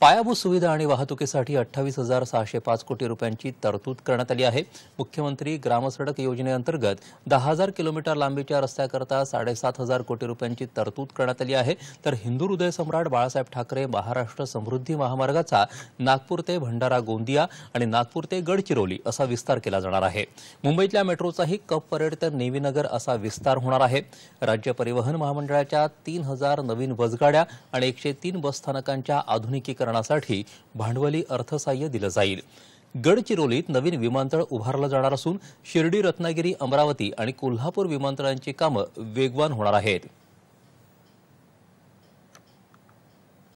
पायाभूत सुविधा आणि वाहतुकीसाठी अठ्ठावीस हजार सहाशे पाच कोटी रुपयांची तरतूद करण्यात आली आहे मुख्यमंत्री ग्रामसडक योजनेअंतर्गत दहा हजार किलोमीटर लांबीच्या रस्त्याकरता साडेसात हजार कोटी रुपयांची तरतूद करण्यात आली आहे तर हिंदू हृदय सम्राट बाळासाहेब ठाकरे महाराष्ट्र समृद्धी महामार्गाचा नागपूर ते भंडारा गोंदिया आणि नागपूर ते गडचिरोली असा विस्तार केला जाणार आहे मुंबईतल्या मेट्रोचाही कप परेड तर नेवीनगर असा विस्तार होणार आहे राज्य परिवहन महामंडळाच्या तीन हजार नवीन बसगाड्या आणि एकशे तीन बसस्थानकांच्या आधुनिकीकरण साठी भांडवली अर्थसाह्य दिलं जाईल गडचिरोलीत नवीन विमानतळ उभारलं जाणार असून शिर्डी रत्नागिरी अमरावती आणि कोल्हापूर विमानतळांची कामं वेगवान होणार आहेत